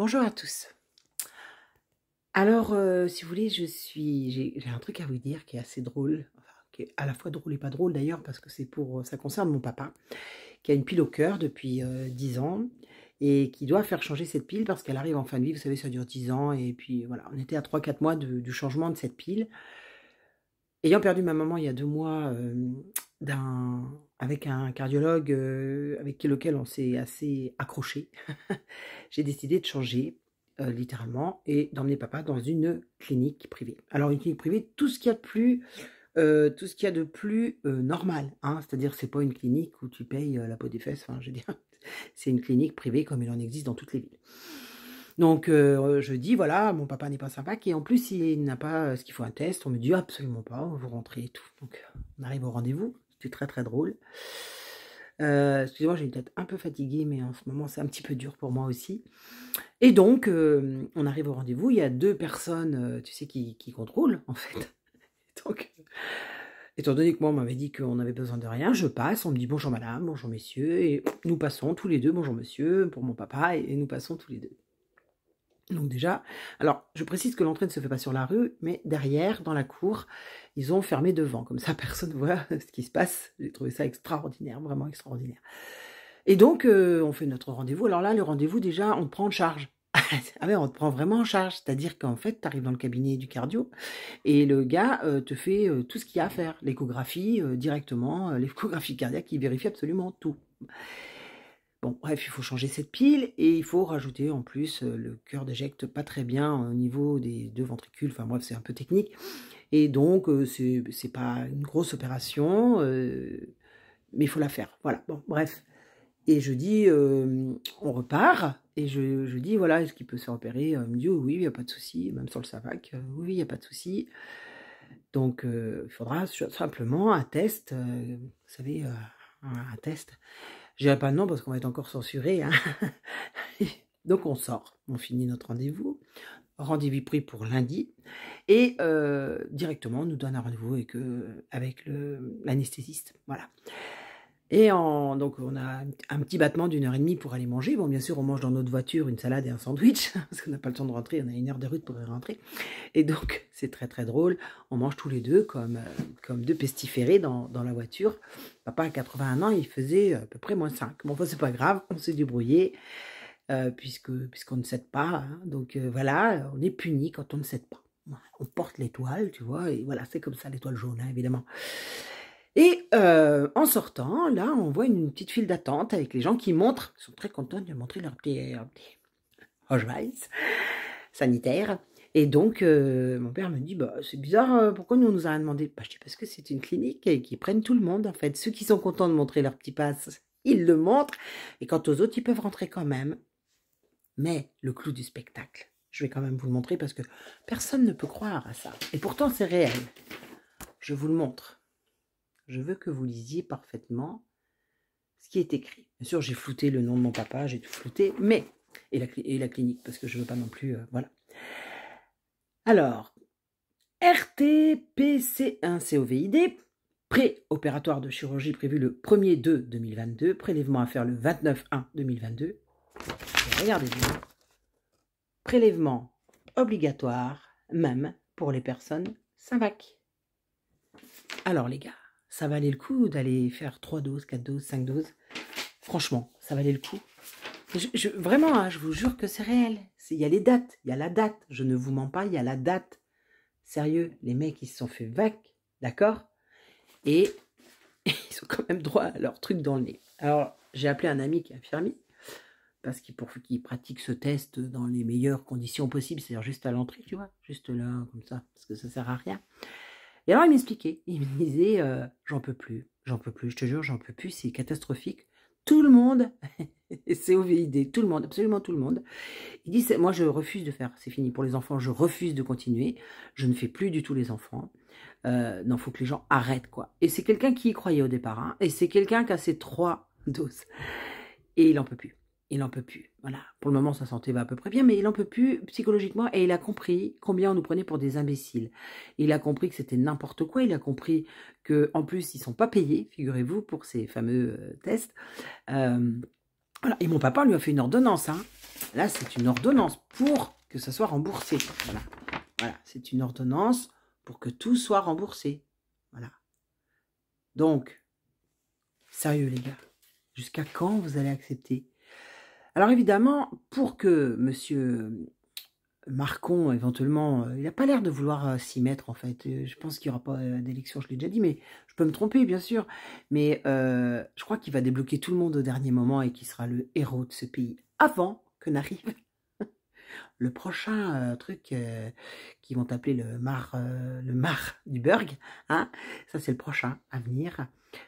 Bonjour à tous. Alors, euh, si vous voulez, je suis, j'ai un truc à vous dire qui est assez drôle, qui est à la fois drôle et pas drôle d'ailleurs, parce que c'est pour, euh, ça concerne mon papa, qui a une pile au cœur depuis 10 euh, ans et qui doit faire changer cette pile parce qu'elle arrive en fin de vie. Vous savez, ça dure 10 ans et puis voilà, on était à 3-4 mois du changement de cette pile. Ayant perdu ma maman il y a deux mois d'un avec un cardiologue euh, avec lequel on s'est assez accroché, j'ai décidé de changer euh, littéralement et d'emmener papa dans une clinique privée. Alors une clinique privée, tout ce qu'il y a de plus, euh, tout ce qu'il de plus normal, hein. c'est-à-dire c'est pas une clinique où tu payes la peau des fesses. je dire, c'est une clinique privée comme il en existe dans toutes les villes. Donc je dis voilà, mon papa n'est pas sympa et en plus il n'a pas ce qu'il faut un test. On me dit absolument pas, vous rentrez et tout. Donc on arrive au rendez-vous très très drôle. Euh, excusez-moi, j'ai une tête un peu fatiguée, mais en ce moment, c'est un petit peu dur pour moi aussi. Et donc, euh, on arrive au rendez-vous. Il y a deux personnes, euh, tu sais, qui, contrôlent, en fait. Mmh. donc, étant donné que moi, on m'avait dit qu'on n'avait besoin de rien, je passe. On me dit bonjour madame, bonjour messieurs. Et nous passons tous les deux, bonjour monsieur, pour mon papa, et nous passons tous les deux. Donc déjà, alors je précise que l'entrée ne se fait pas sur la rue, mais derrière, dans la cour, ils ont fermé devant. Comme ça, personne ne voit ce qui se passe. J'ai trouvé ça extraordinaire, vraiment extraordinaire. Et donc, euh, on fait notre rendez-vous. Alors là, le rendez-vous, déjà, on te prend en charge. ah mais on te prend vraiment en charge. C'est-à-dire qu'en fait, tu arrives dans le cabinet du cardio et le gars euh, te fait euh, tout ce qu'il y a à faire. L'échographie directement, l'échographie cardiaque, il vérifie absolument tout. Bon, bref, il faut changer cette pile et il faut rajouter en plus euh, le cœur d'éjecte pas très bien au niveau des deux ventricules. Enfin bref, c'est un peu technique. Et donc, euh, c'est pas une grosse opération, euh, mais il faut la faire. Voilà, bon, bref. Et je dis, on repart. Et je, dis, voilà, est-ce qu'il peut se repérer Il me dit, oui, il n'y a pas de souci. Même sur le SAVAC, oui, il n'y a pas de souci. Donc, il faudra simplement un test, vous savez, un test je dirais pas nom parce qu'on va être encore censuré. Hein. Donc on sort, on finit notre rendez-vous. Rendez-vous pris pour lundi. Et euh, directement, on nous donne un rendez-vous avec, euh, avec l'anesthésiste. Voilà. Et donc, on a un petit battement d'une heure et demie pour aller manger. Bon, bien sûr, on mange dans notre voiture une salade et un sandwich, parce qu'on n'a pas le temps de rentrer, on a une heure de route pour y rentrer. Et donc, c'est très très drôle. On mange tous les deux comme, euh, comme deux pestiférés dans, dans la voiture. Papa, à 81 ans, il faisait euh, à peu près moins 5. Bon, enfin, c'est pas grave, on s'est débrouillé, euh, puisque puisqu'on ne cède pas. Hein. Donc, voilà, on est puni quand on ne cède pas. On porte l'étoile, tu vois, et voilà, c'est comme ça, l'étoile jaune, hein, évidemment. Et euh, en sortant, là, on voit une petite file d'attente avec les gens qui montrent, qui sont très contents de montrer leur petit, sanitaire. Et donc, euh, mon père me dit, bah, c'est bizarre, euh, pourquoi nous on nous a demandé bah, Je dis, parce que c'est une clinique et qu'ils prennent tout le monde, en fait. Ceux qui sont contents de montrer leur petit passe, ils le montrent. Et quant aux autres, ils peuvent rentrer quand même. Mais le clou du spectacle, je vais quand même vous le montrer parce que personne ne peut croire à ça. Et pourtant, c'est réel. Je vous le montre. Je veux que vous lisiez parfaitement ce qui est écrit. Bien sûr, j'ai flouté le nom de mon papa, j'ai tout flouté, mais... Et la, clinique, parce que je ne veux pas non plus... Euh, voilà. Alors, RTPC1-COVID, pré-opératoire de chirurgie prévu le 1er 2 2022, prélèvement à faire le 29 1 2022. Regardez-vous. Prélèvement obligatoire, même pour les personnes sans Alors les gars, ça valait le coup d'aller faire 3 doses, 4 doses, 5 doses. Franchement, ça valait le coup. vraiment, hein, je vous jure que c'est réel. Il y a les dates, il y a la date. Je ne vous mens pas, il y a la date. Sérieux, les mecs, ils se sont fait vac, d'accord Et ils ont quand même droit à leur truc dans le nez. Alors, j'ai appelé un ami qui a affirmé, parce qu'il qui pratique ce test dans les meilleures conditions possibles, c'est-à-dire juste à l'entrée, tu vois, juste là, comme ça, parce que ça sert à rien. Et alors, il m'expliquait, il me disait, euh, j'en peux plus, j'en peux plus, je te jure, j'en peux plus, c'est catastrophique. Tout le monde, c'est OVID, tout le monde, absolument tout le monde. Il dit, moi, je refuse de faire, c'est fini pour les enfants, je refuse de continuer, je ne fais plus du tout les enfants. Euh, non, faut que les gens arrêtent, quoi. Et c'est quelqu'un qui y croyait au départ, hein. et c'est quelqu'un qui a ses trois doses. Et il n'en peut plus il n'en peut plus. Voilà. Pour le moment, sa santé va à peu près bien, mais il n'en peut plus psychologiquement et il a compris combien on nous prenait pour des imbéciles. Il a compris que c'était n'importe quoi. Il a compris que, en plus, ils sont pas payés, figurez-vous, pour ces fameux euh, tests. Euh, et mon papa lui a fait une ordonnance. Hein. Là, c'est une ordonnance pour que ça soit remboursé. Voilà. C'est une ordonnance pour que tout soit remboursé. Voilà. Donc, sérieux les gars, jusqu'à quand vous allez accepter alors évidemment, pour que monsieur Marcon, éventuellement, euh, il n'a pas l'air de vouloir euh, s'y mettre en fait. Euh, je pense qu'il n'y aura pas d'élection, je l'ai déjà dit, mais je peux me tromper bien sûr. Mais je crois qu'il va débloquer tout le monde au dernier moment et qu'il sera le héros de ce pays avant que n'arrive le prochain truc qu'ils vont appeler le mar, le mar du Burg, hein, ça c'est le prochain à venir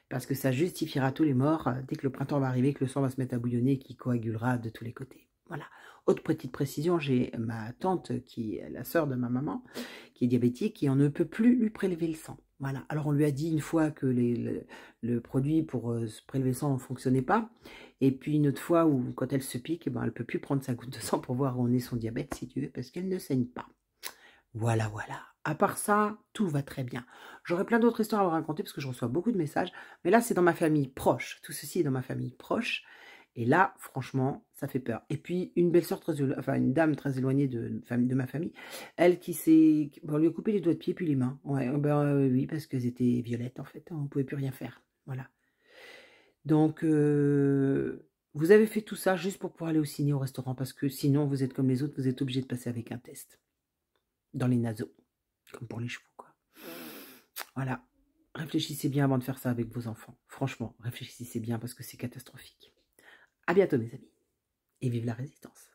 parce que ça justifiera tous les morts euh, dès que le printemps va arriver, que le sang va se mettre à bouillonner et qui coagulera de tous les côtés. Voilà. Autre petite précision, j'ai ma tante, qui est la sœur de ma maman, qui est diabétique, et on ne peut plus lui prélever le sang. Voilà. Alors on lui a dit une fois que le, produit pour euh, se prélever le sang ne fonctionnait pas. Et puis une autre fois où quand elle se pique, eh ben, elle ne peut plus prendre sa goutte de sang pour voir où on est son diabète, si tu veux, parce qu'elle ne saigne pas. Voilà, voilà. À part ça, tout va très bien. J'aurais plein d'autres histoires à vous raconter parce que je reçois beaucoup de messages. Mais là, c'est dans ma famille proche. Tout ceci est dans ma famille proche. Et là, franchement, ça fait peur. Et puis, une belle-sœur, enfin, une dame très éloignée de, ma famille, elle qui s'est... On lui a coupé les doigts de pied puis les mains. Oh, ben, euh, oui, parce qu'elles étaient violettes, en fait. Hein. On ne pouvait plus rien faire. Voilà. Donc, euh, vous avez fait tout ça juste pour pouvoir aller au ciné, au restaurant, parce que sinon, vous êtes comme les autres, vous êtes obligé de passer avec un test dans les naseaux comme pour les chevaux, quoi. Voilà. Réfléchissez bien avant de faire ça avec vos enfants. Franchement, réfléchissez bien parce que c'est catastrophique. À bientôt, mes amis. Et vive la résistance.